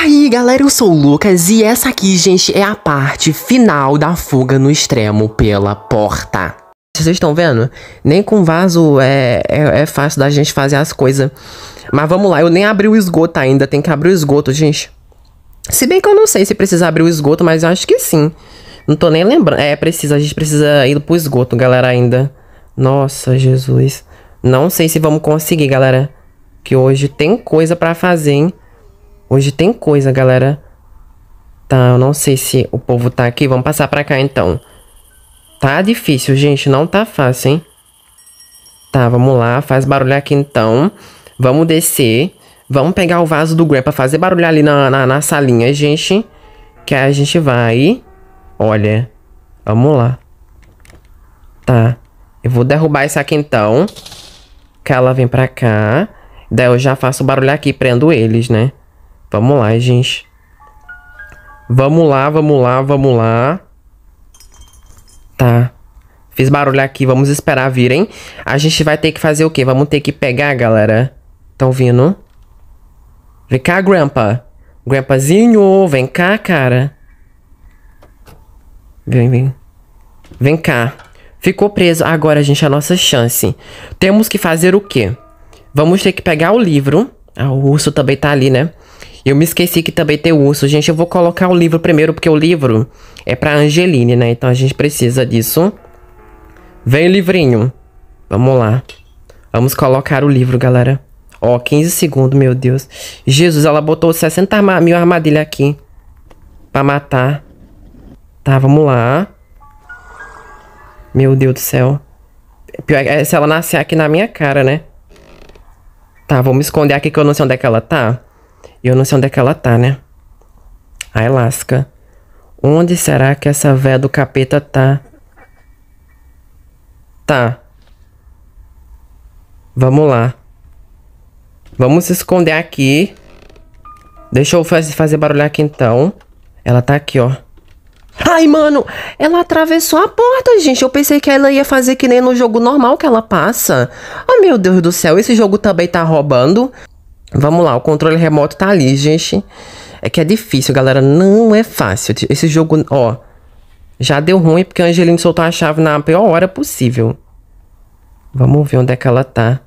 aí galera, eu sou o Lucas e essa aqui, gente, é a parte final da fuga no extremo pela porta. Vocês estão vendo? Nem com vaso é, é, é fácil da gente fazer as coisas. Mas vamos lá, eu nem abri o esgoto ainda, tem que abrir o esgoto, gente. Se bem que eu não sei se precisa abrir o esgoto, mas eu acho que sim. Não tô nem lembrando. É, precisa, a gente precisa ir pro esgoto, galera, ainda. Nossa, Jesus. Não sei se vamos conseguir, galera. Que hoje tem coisa pra fazer, hein? Hoje tem coisa, galera. Tá, eu não sei se o povo tá aqui. Vamos passar pra cá, então. Tá difícil, gente. Não tá fácil, hein? Tá, vamos lá. Faz barulho aqui, então. Vamos descer. Vamos pegar o vaso do Graham pra fazer barulho ali na, na, na salinha, gente. Que a gente vai... Olha. Vamos lá. Tá. Eu vou derrubar isso aqui, então. Que ela vem pra cá. Daí eu já faço barulho aqui, prendo eles, né? Vamos lá, gente. Vamos lá, vamos lá, vamos lá. Tá. Fiz barulho aqui, vamos esperar virem. A gente vai ter que fazer o quê? Vamos ter que pegar, galera. Estão vindo? Vem cá, Grandpa. Grandpazinho, vem cá, cara. Vem, vem. Vem cá. Ficou preso. Agora, gente, a nossa chance. Temos que fazer o quê? Vamos ter que pegar o livro. Ah, o urso também tá ali, né? Eu me esqueci que também tem o urso. Gente, eu vou colocar o livro primeiro, porque o livro é pra Angeline, né? Então a gente precisa disso. Vem, livrinho. Vamos lá. Vamos colocar o livro, galera. Ó, 15 segundos, meu Deus. Jesus, ela botou 60 mil armadilhas aqui. Pra matar. Tá, vamos lá. Meu Deus do céu. É pior é se ela nascer aqui na minha cara, né? Tá, vamos esconder aqui que eu não sei onde é que ela tá. Eu não sei onde é que ela tá, né? Ai, lasca. Onde será que essa véia do capeta tá? Tá. Vamos lá. Vamos se esconder aqui. Deixa eu faz, fazer barulho aqui então. Ela tá aqui, ó. Ai, mano, ela atravessou a porta, gente. Eu pensei que ela ia fazer que nem no jogo normal que ela passa. Ai, ah, meu Deus do céu, esse jogo também tá roubando. Vamos lá, o controle remoto tá ali, gente. É que é difícil, galera. Não é fácil. Esse jogo, ó. Já deu ruim porque a Angelina soltou a chave na pior hora possível. Vamos ver onde é que ela tá.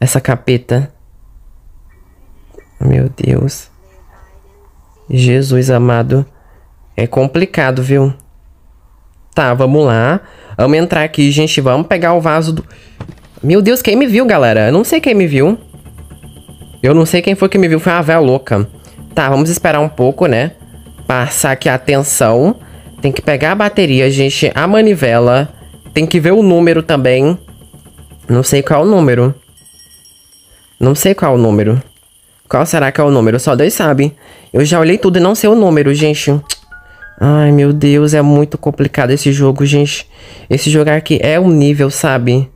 Essa capeta. Meu Deus. Jesus amado. É complicado, viu? Tá, vamos lá. Vamos entrar aqui, gente. Vamos pegar o vaso do... Meu Deus, quem me viu, galera? Eu não sei quem me viu. Eu não sei quem foi que me viu, foi uma velha louca. Tá, vamos esperar um pouco, né? Passar aqui a tensão. Tem que pegar a bateria, gente. A manivela. Tem que ver o número também. Não sei qual é o número. Não sei qual é o número. Qual será que é o número? Só Deus sabe. Eu já olhei tudo e não sei o número, gente. Ai, meu Deus, é muito complicado esse jogo, gente. Esse jogar aqui é um nível, sabe?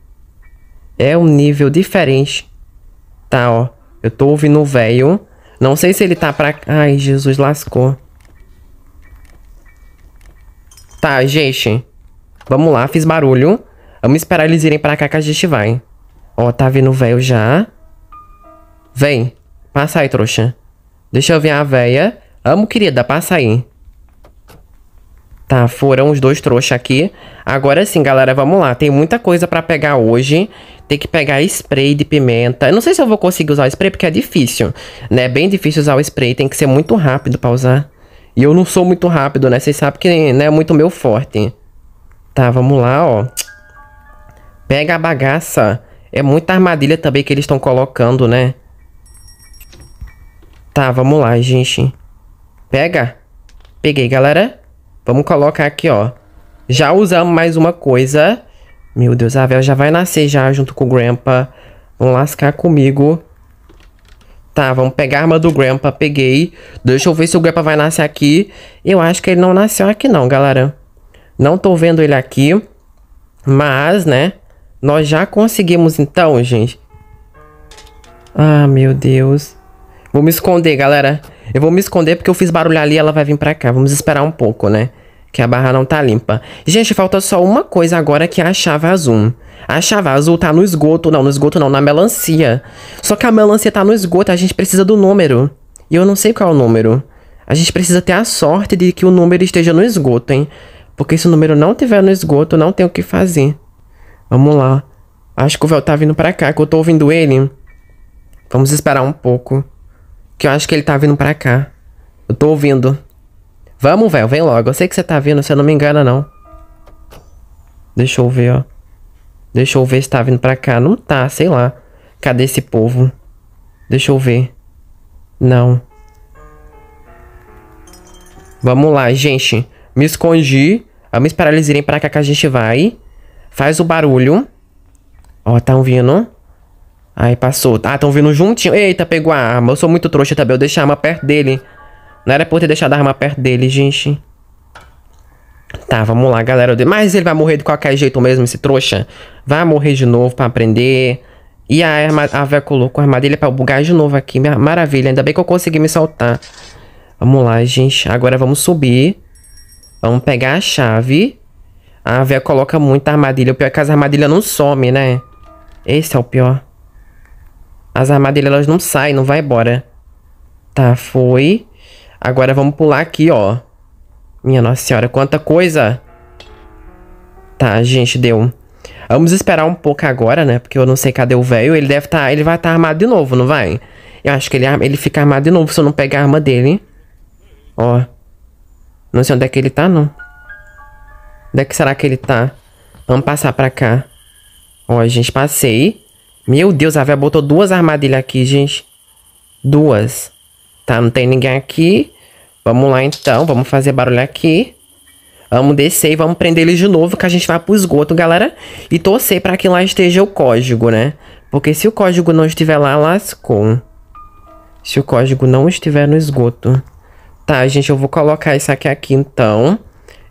É um nível diferente. Tá, ó. Eu tô ouvindo o velho. Não sei se ele tá pra... Ai, Jesus, lascou. Tá, gente. Vamos lá, fiz barulho. Vamos esperar eles irem pra cá que a gente vai. Ó, tá vindo o velho já. Vem. Passa aí, trouxa. Deixa eu ver a véia. Amo, querida, passa aí. Tá, foram os dois trouxas aqui. Agora sim, galera, vamos lá. Tem muita coisa pra pegar hoje. Tem que pegar spray de pimenta. Eu não sei se eu vou conseguir usar o spray, porque é difícil, né? É bem difícil usar o spray, tem que ser muito rápido pra usar. E eu não sou muito rápido, né? Vocês sabem que não né, é muito meu forte. Tá, vamos lá, ó. Pega a bagaça. É muita armadilha também que eles estão colocando, né? Tá, vamos lá, gente. Pega. Peguei, galera. Vamos colocar aqui, ó. Já usamos mais uma coisa. Meu Deus, a Vel já vai nascer já junto com o Grandpa. Vamos lascar comigo. Tá, vamos pegar a arma do Grandpa. Peguei. Deixa eu ver se o Grandpa vai nascer aqui. Eu acho que ele não nasceu aqui não, galera. Não tô vendo ele aqui. Mas, né? Nós já conseguimos então, gente. Ah, meu Deus. Vou me esconder, galera. Eu vou me esconder porque eu fiz barulho ali ela vai vir pra cá. Vamos esperar um pouco, né? que a barra não tá limpa. Gente, falta só uma coisa agora que é a chave azul. A chave azul tá no esgoto, não, no esgoto não, na melancia. Só que a melancia tá no esgoto, a gente precisa do número. E eu não sei qual é o número. A gente precisa ter a sorte de que o número esteja no esgoto, hein? Porque se o número não tiver no esgoto, não tem o que fazer. Vamos lá. Acho que o véu tá vindo pra cá, que eu tô ouvindo ele. Vamos esperar um pouco. Que eu acho que ele tá vindo pra cá. Eu tô ouvindo. Vamos, velho, vem logo. Eu sei que você tá vindo, você não me engana, não. Deixa eu ver, ó. Deixa eu ver se tá vindo pra cá. Não tá, sei lá. Cadê esse povo? Deixa eu ver. Não. Vamos lá, gente. Me escondi. Vamos esperar eles irem pra cá que a gente vai. Faz o barulho. Ó, tá vindo. Aí, passou. Ah, tão vindo juntinho. Eita, pegou a arma. Eu sou muito trouxa também. Eu deixei a arma perto dele. Não era por ter deixado a arma perto dele, gente. Tá, vamos lá, galera. Mas ele vai morrer de qualquer jeito mesmo, esse trouxa. Vai morrer de novo pra aprender. E a, arma, a véia colocou a armadilha pra bugar de novo aqui. Maravilha, ainda bem que eu consegui me soltar. Vamos lá, gente. Agora vamos subir. Vamos pegar a chave. A véia coloca muita armadilha. O pior é que as armadilhas não somem, né? Esse é o pior. As armadilhas, elas não saem, não vai embora. Tá, foi. Agora vamos pular aqui, ó. Minha nossa senhora, quanta coisa! Tá, gente, deu. Vamos esperar um pouco agora, né? Porque eu não sei cadê o velho. Ele deve estar... Tá, ele vai estar tá armado de novo, não vai? Eu acho que ele, ele fica armado de novo se eu não pegar a arma dele. Ó. Não sei onde é que ele tá, não. Onde é que será que ele tá? Vamos passar pra cá. Ó, gente, passei. Meu Deus, a velha botou duas armadilhas aqui, gente. Duas. Tá, não tem ninguém aqui. Vamos lá, então. Vamos fazer barulho aqui. Vamos descer e vamos prender ele de novo, que a gente vai pro esgoto, galera. E torcer pra que lá esteja o código, né? Porque se o código não estiver lá, lascou. Se o código não estiver no esgoto. Tá, gente, eu vou colocar isso aqui aqui, então.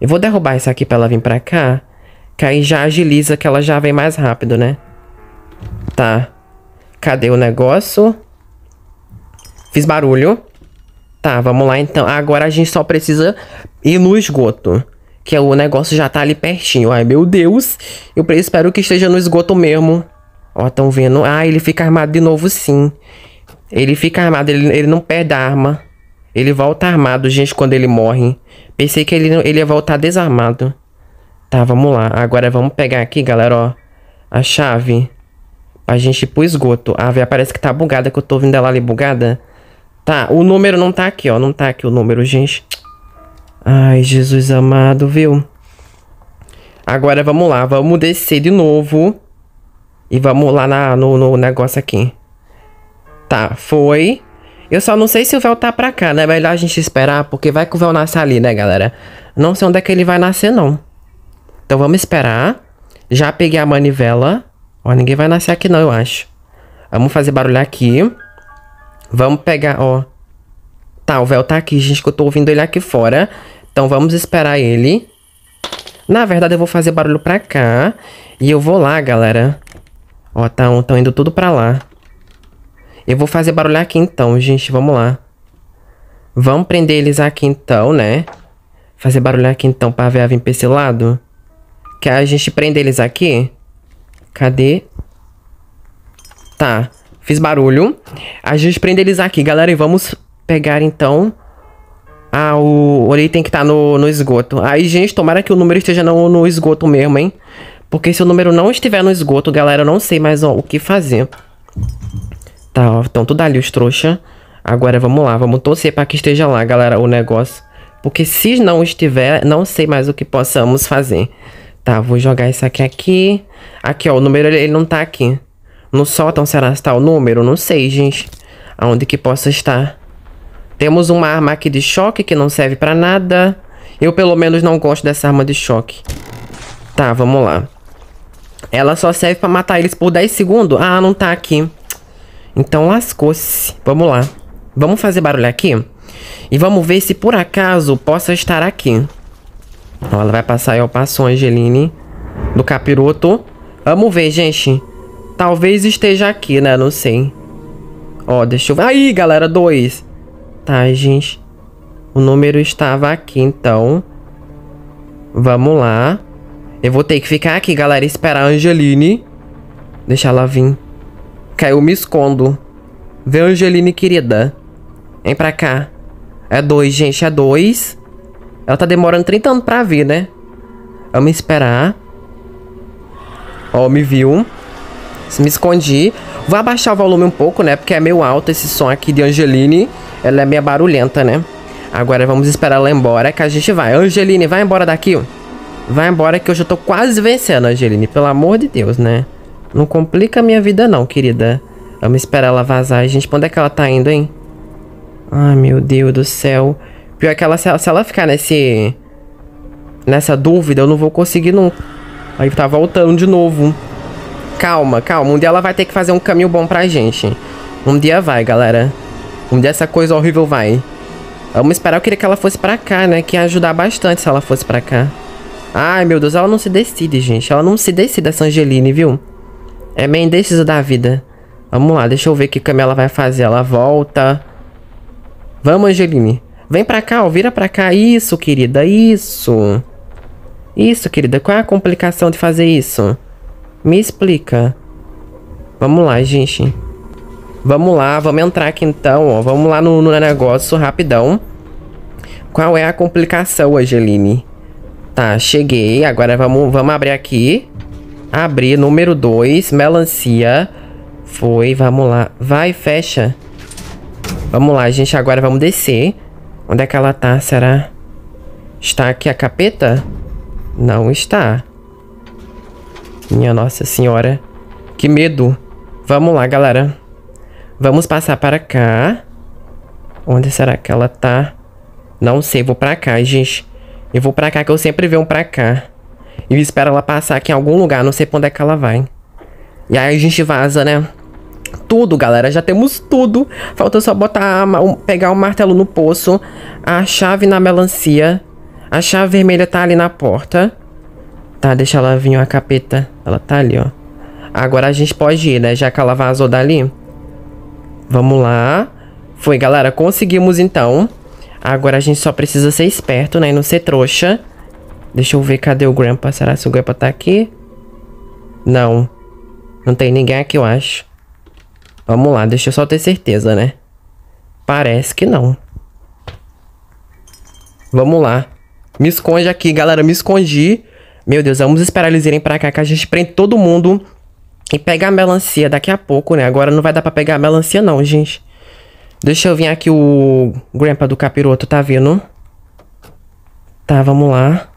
Eu vou derrubar isso aqui pra ela vir pra cá. Que aí já agiliza, que ela já vem mais rápido, né? Tá. Cadê o negócio? Fiz barulho. Tá, vamos lá então. Agora a gente só precisa ir no esgoto. Que é o negócio já tá ali pertinho. Ai, meu Deus. Eu espero que esteja no esgoto mesmo. Ó, tão vendo. Ah, ele fica armado de novo sim. Ele fica armado, ele, ele não perde a arma. Ele volta armado, gente, quando ele morre. Pensei que ele, ele ia voltar desarmado. Tá, vamos lá. Agora vamos pegar aqui, galera, ó. A chave. Pra gente ir pro esgoto. A ave parece que tá bugada, que eu tô vendo ela ali bugada. Tá, o número não tá aqui, ó. Não tá aqui o número, gente. Ai, Jesus amado, viu? Agora vamos lá, vamos descer de novo. E vamos lá na, no, no negócio aqui. Tá, foi. Eu só não sei se o véu tá pra cá, né? Melhor a gente esperar, porque vai que o véu nasce ali, né, galera? Não sei onde é que ele vai nascer, não. Então vamos esperar. Já peguei a manivela. Ó, ninguém vai nascer aqui não, eu acho. Vamos fazer barulho aqui. Vamos pegar, ó. Tá, o véu tá aqui, gente, que eu tô ouvindo ele aqui fora. Então vamos esperar ele. Na verdade, eu vou fazer barulho pra cá. E eu vou lá, galera. Ó, tão, tá, tão tá indo tudo pra lá. Eu vou fazer barulho aqui então, gente. Vamos lá. Vamos prender eles aqui então, né? Fazer barulho aqui então pra ver a vir pra esse lado. Quer a gente prender eles aqui? Cadê? Tá. Fiz barulho. A gente prende eles aqui, galera. E vamos pegar, então... Ah, o Ori tem que estar tá no, no esgoto. Aí, gente, tomara que o número esteja no, no esgoto mesmo, hein? Porque se o número não estiver no esgoto, galera, eu não sei mais ó, o que fazer. Tá, ó. Então, tudo ali os trouxa. Agora, vamos lá. Vamos torcer pra que esteja lá, galera, o negócio. Porque se não estiver, não sei mais o que possamos fazer. Tá, vou jogar isso aqui aqui. Aqui, ó. O número, ele não tá aqui. No sótão, será que está o número? Não sei, gente. Aonde que possa estar. Temos uma arma aqui de choque que não serve pra nada. Eu, pelo menos, não gosto dessa arma de choque. Tá, vamos lá. Ela só serve pra matar eles por 10 segundos? Ah, não tá aqui. Então lascou-se. Vamos lá. Vamos fazer barulho aqui? E vamos ver se por acaso possa estar aqui. Ó, ela vai passar aí, eu passo a Angeline. Do capiroto. Vamos ver, gente. Talvez esteja aqui, né? Não sei. Ó, deixa eu ver. Aí, galera, dois. Tá, gente. O número estava aqui, então. Vamos lá. Eu vou ter que ficar aqui, galera, esperar a Angeline. Deixa ela vir. eu me escondo. Vê Angeline, querida. Vem pra cá. É dois, gente, é dois. Ela tá demorando 30 anos pra vir, né? Vamos esperar. Ó, me viu me escondi. Vou abaixar o volume um pouco, né? Porque é meio alto esse som aqui de Angeline. Ela é meio barulhenta, né? Agora vamos esperar ela embora que a gente vai. Angeline, vai embora daqui. Vai embora que eu já tô quase vencendo, Angeline. Pelo amor de Deus, né? Não complica a minha vida não, querida. Vamos esperar ela vazar. Gente, pra onde é que ela tá indo, hein? Ai, meu Deus do céu. Pior que ela, se ela, se ela ficar nesse... Nessa dúvida, eu não vou conseguir nunca. Aí tá voltando de novo. Calma, calma. Um dia ela vai ter que fazer um caminho bom pra gente. Um dia vai, galera. Um dia essa coisa horrível vai. Vamos esperar. Eu queria que ela fosse pra cá, né? Que ia ajudar bastante se ela fosse pra cá. Ai, meu Deus. Ela não se decide, gente. Ela não se decide, essa Angeline, viu? É meio indecisa da vida. Vamos lá. Deixa eu ver que caminho ela vai fazer. Ela volta. Vamos, Angeline. Vem pra cá, ó. Vira pra cá. Isso, querida. Isso. Isso, querida. Qual é a complicação de fazer isso? Me explica. Vamos lá, gente. Vamos lá, vamos entrar aqui então, ó. Vamos lá no, no negócio rapidão. Qual é a complicação, Angeline? Tá, cheguei. Agora vamos, vamos abrir aqui. Abrir, número 2, melancia. Foi, vamos lá. Vai, fecha. Vamos lá, gente. Agora vamos descer. Onde é que ela tá, será? Está aqui a capeta? Não está. Minha nossa senhora. Que medo. Vamos lá, galera. Vamos passar para cá. Onde será que ela tá? Não sei, vou pra cá, gente. Eu vou pra cá, que eu sempre venho pra cá. E espero ela passar aqui em algum lugar, não sei pra onde é que ela vai. E aí a gente vaza, né? Tudo, galera, já temos tudo. Falta só botar, pegar o martelo no poço, a chave na melancia. A chave vermelha tá ali na porta. Tá, deixa ela vir, a capeta. Ela tá ali, ó. Agora a gente pode ir, né? Já que ela vazou dali. Vamos lá. Foi, galera. Conseguimos, então. Agora a gente só precisa ser esperto, né? E não ser trouxa. Deixa eu ver cadê o Grandpa. Será que o Grandpa tá aqui? Não. Não tem ninguém aqui, eu acho. Vamos lá. Deixa eu só ter certeza, né? Parece que não. Vamos lá. Me esconde aqui, galera. Me escondi. Meu Deus, vamos esperar eles irem pra cá que a gente prende todo mundo e pega a melancia daqui a pouco, né? Agora não vai dar pra pegar a melancia não, gente. Deixa eu vir aqui o Grandpa do Capiroto, tá vindo? Tá, vamos lá.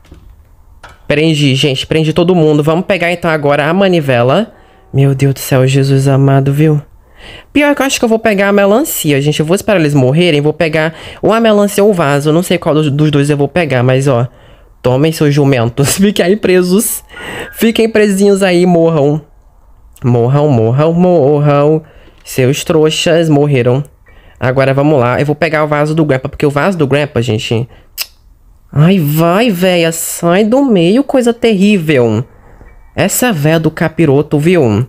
Prendi, gente, prendi todo mundo. Vamos pegar então agora a manivela. Meu Deus do céu, Jesus amado, viu? Pior que eu acho que eu vou pegar a melancia, gente. Eu vou esperar eles morrerem. Vou pegar ou a melancia ou o vaso. Não sei qual dos, dois eu vou pegar, mas ó. Tomem seus jumentos, fiquem aí presos. Fiquem presinhos aí, morram. Morram, morram, morram. Seus trouxas morreram. Agora vamos lá. Eu vou pegar o vaso do Grandpa, porque o vaso do Grandpa, gente. Ai, vai, véia. Sai do meio, coisa terrível. Essa véia do capiroto, viu?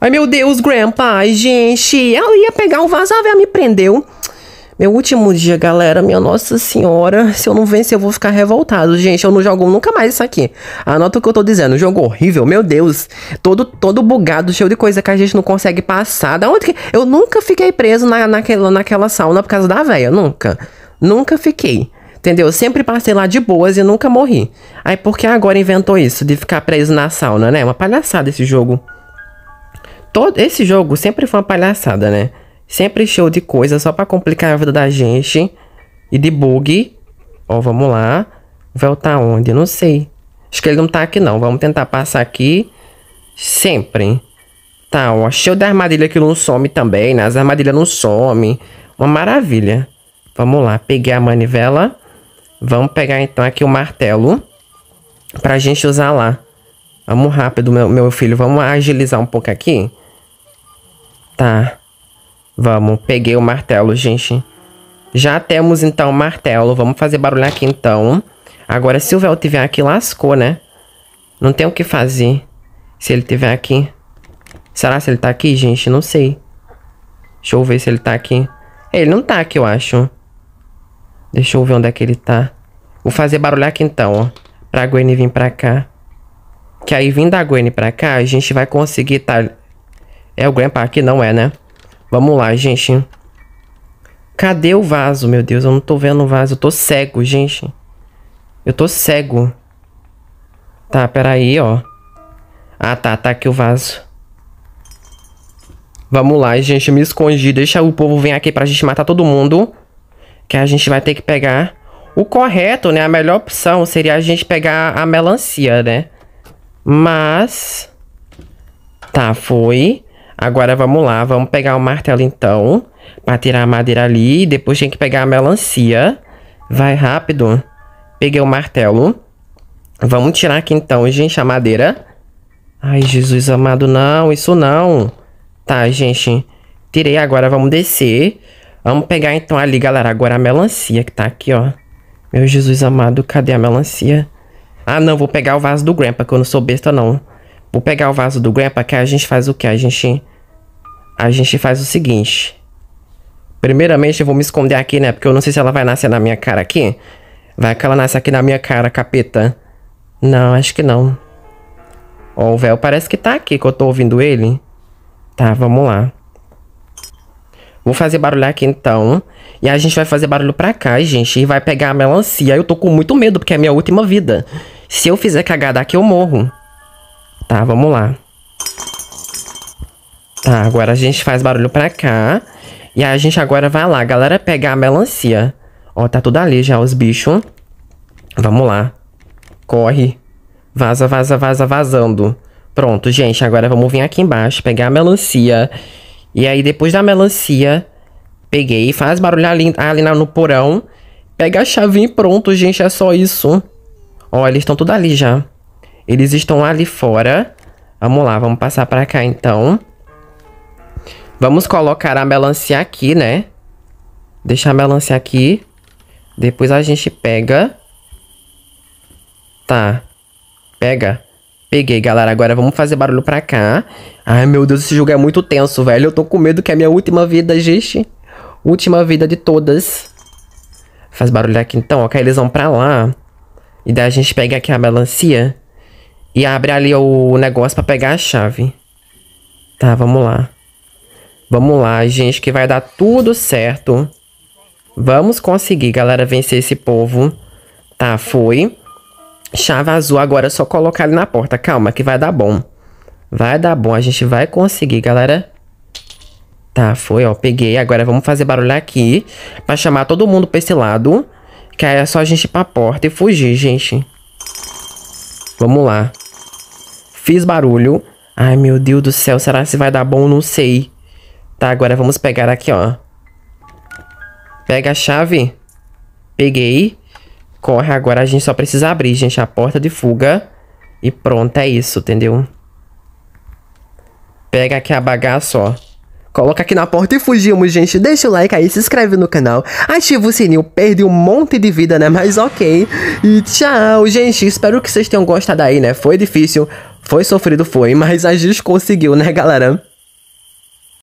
Ai, meu Deus, Grandpa. Ai, gente. Eu ia pegar o vaso, a véia me prendeu. Meu último dia, galera, minha Nossa Senhora, se eu não vencer, eu vou ficar revoltado. Gente, eu não jogo nunca mais isso aqui. Anota o que eu tô dizendo. Jogo horrível, meu Deus. Todo, todo bugado, cheio de coisa que a gente não consegue passar. Da onde que... Eu nunca fiquei preso na, naquela, naquela sauna por causa da véia, nunca. Nunca fiquei. Entendeu? sempre passei lá de boas e nunca morri. Aí por que agora inventou isso de ficar preso na sauna, né? Uma palhaçada esse jogo. Todo esse jogo sempre foi uma palhaçada, né? Sempre show de coisa só para complicar a vida da gente. E de bug. Ó, vamos lá. Vel, tá onde? não sei. Acho que ele não tá aqui, não. Vamos tentar passar aqui. Sempre. Tá, ó. show de armadilha que não some também, né? As armadilhas não some. Uma maravilha. Vamos lá. Peguei a manivela. Vamos pegar, então, aqui o martelo. Pra gente usar lá. Vamos rápido, meu, meu filho. Vamos agilizar um pouco aqui. Tá. Vamos, peguei o martelo, gente. Já temos, então, o martelo. Vamos fazer barulho aqui, então. Agora, se o véu tiver aqui, lascou, né? Não tem o que fazer se ele tiver aqui. Será se ele tá aqui, gente? Não sei. Deixa eu ver se ele tá aqui. Ele não tá aqui, eu acho. Deixa eu ver onde é que ele tá. Vou fazer barulho aqui, então, ó. Pra Gwen vir pra cá. Que aí, vindo a Gwen pra cá, a gente vai conseguir tá... É o Gwen pra aqui? Não é, né? Vamos lá, gente. Cadê o vaso? Meu Deus, eu não tô vendo o vaso. Eu tô cego, gente. Eu tô cego. Tá, peraí, ó. Ah, tá, tá aqui o vaso. Vamos lá, gente, me escondi. Deixa o povo vir aqui pra gente matar todo mundo. Que a gente vai ter que pegar... O correto, né? A melhor opção seria a gente pegar a melancia, né? Mas... Tá, foi. Agora vamos lá, vamos pegar o martelo então. Pra tirar a madeira ali. Depois tem que pegar a melancia. Vai rápido. Peguei o martelo. Vamos tirar aqui então, gente, a madeira. Ai, Jesus amado, não, isso não. Tá, gente. Tirei agora, vamos descer. Vamos pegar então ali, galera, agora a melancia que tá aqui, ó. Meu Jesus amado, cadê a melancia? Ah, não, vou pegar o vaso do Grandpa, que eu não sou besta, não. Vou pegar o vaso do Grandpa, que a gente faz o quê? A gente a gente faz o seguinte. Primeiramente, eu vou me esconder aqui, né? Porque eu não sei se ela vai nascer na minha cara aqui. Vai que ela nasce aqui na minha cara, capeta. Não, acho que não. Ó, o véu parece que tá aqui, que eu tô ouvindo ele. Tá, vamos lá. Vou fazer barulho aqui, então. E a gente vai fazer barulho pra cá, gente. E vai pegar a melancia. Eu tô com muito medo, porque é a minha última vida. Se eu fizer cagada aqui, eu morro. Tá, vamos lá. Tá, agora a gente faz barulho pra cá. E a gente agora vai lá, galera, pegar a melancia. Ó, tá tudo ali já, os bichos. Vamos lá. Corre. Vaza, vaza, vaza, vazando. Pronto, gente, agora vamos vir aqui embaixo, pegar a melancia. E aí, depois da melancia, peguei, faz barulho ali, ali no porão. Pega a chavinha e pronto, gente, é só isso. Ó, eles estão tudo ali já. Eles estão ali fora. Vamos lá, vamos passar pra cá, então. Vamos colocar a melancia aqui, né? Deixar a melancia aqui. Depois a gente pega. Tá. Pega. Peguei, galera. Agora vamos fazer barulho pra cá. Ai, meu Deus, esse jogo é muito tenso, velho. Eu tô com medo que é a minha última vida, gente. Última vida de todas. Faz barulho aqui então, ok? Eles vão pra lá. E daí a gente pega aqui a melancia. E abre ali o negócio pra pegar a chave. Tá, vamos lá. Vamos lá, gente, que vai dar tudo certo. Vamos conseguir, galera, vencer esse povo. Tá, foi. Chave azul. agora é só colocar ele na porta. Calma, que vai dar bom. Vai dar bom, a gente vai conseguir, galera. Tá, foi, ó, peguei. Agora vamos fazer barulho aqui pra chamar todo mundo pra esse lado. Que aí é só a gente ir pra porta e fugir, gente. Vamos lá. Fiz barulho. Ai, meu Deus do céu, será que vai dar bom? Não sei. Tá, agora vamos pegar aqui, ó. Pega a chave. Peguei. Corre, agora a gente só precisa abrir, gente, a porta de fuga. E pronto, é isso, entendeu? Pega aqui a bagaça, ó. Coloca aqui na porta e fugimos, gente. Deixa o like aí, se inscreve no canal, ativa o sininho, perde um monte de vida, né? Mas ok. E tchau, gente. Espero que vocês tenham gostado aí, né? Foi difícil, foi sofrido, foi, mas a gente conseguiu, né, galera?